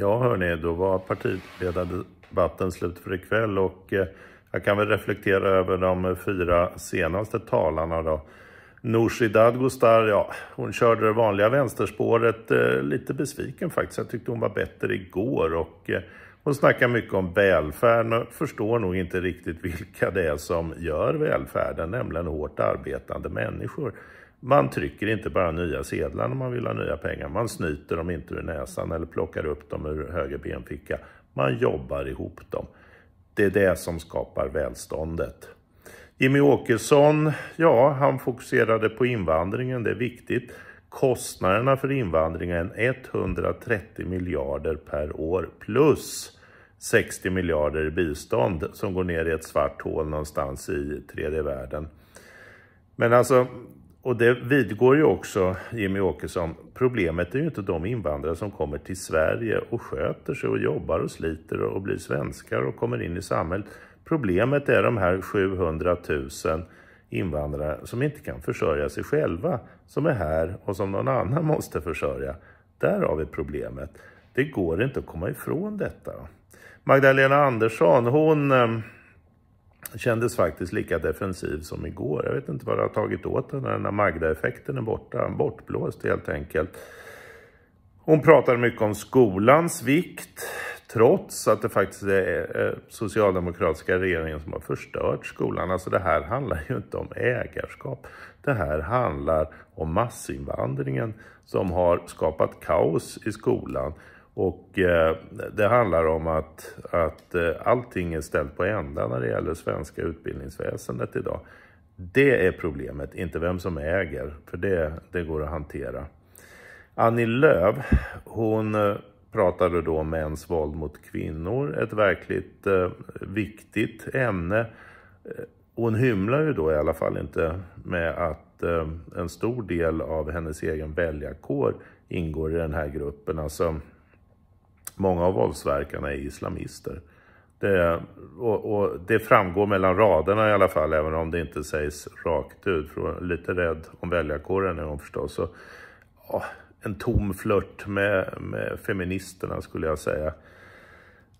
Ja, hörni, då var partiledardebatten slut för ikväll och eh, jag kan väl reflektera över de fyra senaste talarna då. Nooshi Dadgostar, ja, hon körde det vanliga vänsterspåret. Eh, lite besviken faktiskt. Jag tyckte hon var bättre igår och eh, hon snackar mycket om välfärd och förstår nog inte riktigt vilka det är som gör välfärden, nämligen hårt arbetande människor. Man trycker inte bara nya sedlar när man vill ha nya pengar. Man snyter dem inte ur näsan eller plockar upp dem ur höger benficka. Man jobbar ihop dem. Det är det som skapar välståndet. Jimmy Åkesson, ja, han fokuserade på invandringen, det är viktigt kostnaderna för invandringen 130 miljarder per år plus 60 miljarder i bistånd som går ner i ett svart hål någonstans i tredje världen. Men alltså, och det vidgår ju också Jimmy Åkesson, problemet är ju inte de invandrare som kommer till Sverige och sköter sig och jobbar och sliter och blir svenskar och kommer in i samhället. Problemet är de här 700 000 invandrare som inte kan försörja sig själva, som är här och som någon annan måste försörja. Där har vi problemet. Det går inte att komma ifrån detta. Magdalena Andersson, hon ehm, kändes faktiskt lika defensiv som igår. Jag vet inte vad det har tagit åt henne, den här Magda-effekten är borta, bortblåst helt enkelt. Hon pratade mycket om skolans vikt. Trots att det faktiskt är socialdemokratiska regeringen som har förstört skolan. Alltså det här handlar ju inte om ägarskap. Det här handlar om massinvandringen som har skapat kaos i skolan. Och eh, det handlar om att, att eh, allting är ställt på ända när det gäller svenska utbildningsväsendet idag. Det är problemet, inte vem som äger, för det, det går att hantera. Annie Lööf, hon eh, pratade då om mäns våld mot kvinnor, ett verkligt eh, viktigt ämne. Eh, hon hymlar ju då i alla fall inte med att eh, en stor del av hennes egen väljarkår ingår i den här gruppen. Alltså, många av våldsverkarna är islamister. Det, och, och, det framgår mellan raderna i alla fall, även om det inte sägs rakt ut. För lite rädd om väljarkåren är hon förstås. Så, åh en tom flört med, med feministerna skulle jag säga.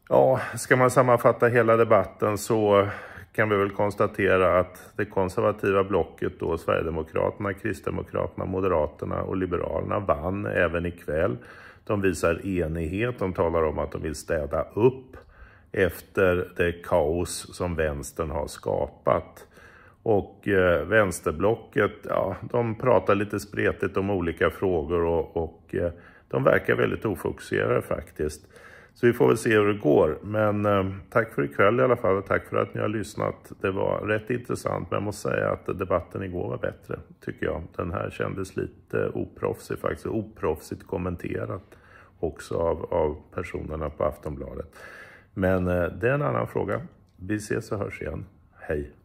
Ja, ska man sammanfatta hela debatten så kan vi väl konstatera att det konservativa blocket då, Sverigedemokraterna, Kristdemokraterna, Moderaterna och Liberalerna vann även ikväll. De visar enighet, de talar om att de vill städa upp efter det kaos som vänstern har skapat. Och eh, vänsterblocket, ja, de pratar lite spretigt om olika frågor och, och eh, de verkar väldigt ofokuserade faktiskt. Så vi får väl se hur det går. Men eh, tack för ikväll i alla fall och tack för att ni har lyssnat. Det var rätt intressant men jag måste säga att debatten igår var bättre tycker jag. Den här kändes lite oproffsig faktiskt, oproffsigt kommenterat också av, av personerna på Aftonbladet. Men eh, det är en annan fråga. Vi ses och hörs igen. Hej!